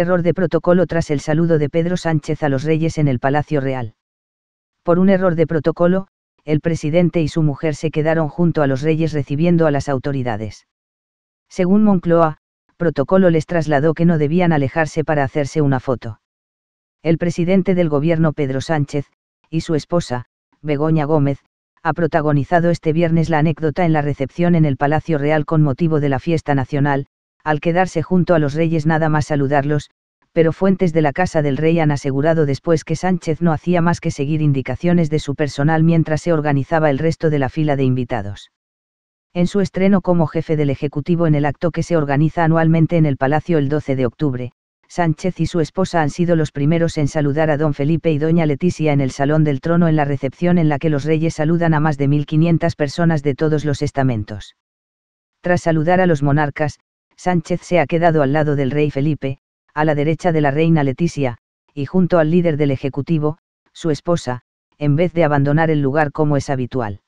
Error de protocolo tras el saludo de Pedro Sánchez a los reyes en el Palacio Real. Por un error de protocolo, el presidente y su mujer se quedaron junto a los reyes recibiendo a las autoridades. Según Moncloa, protocolo les trasladó que no debían alejarse para hacerse una foto. El presidente del gobierno Pedro Sánchez, y su esposa, Begoña Gómez, ha protagonizado este viernes la anécdota en la recepción en el Palacio Real con motivo de la fiesta nacional, al quedarse junto a los reyes nada más saludarlos, pero fuentes de la casa del rey han asegurado después que Sánchez no hacía más que seguir indicaciones de su personal mientras se organizaba el resto de la fila de invitados. En su estreno como jefe del Ejecutivo en el acto que se organiza anualmente en el Palacio el 12 de octubre, Sánchez y su esposa han sido los primeros en saludar a don Felipe y doña Leticia en el Salón del Trono en la recepción en la que los reyes saludan a más de 1.500 personas de todos los estamentos. Tras saludar a los monarcas, Sánchez se ha quedado al lado del rey Felipe, a la derecha de la reina Leticia, y junto al líder del Ejecutivo, su esposa, en vez de abandonar el lugar como es habitual.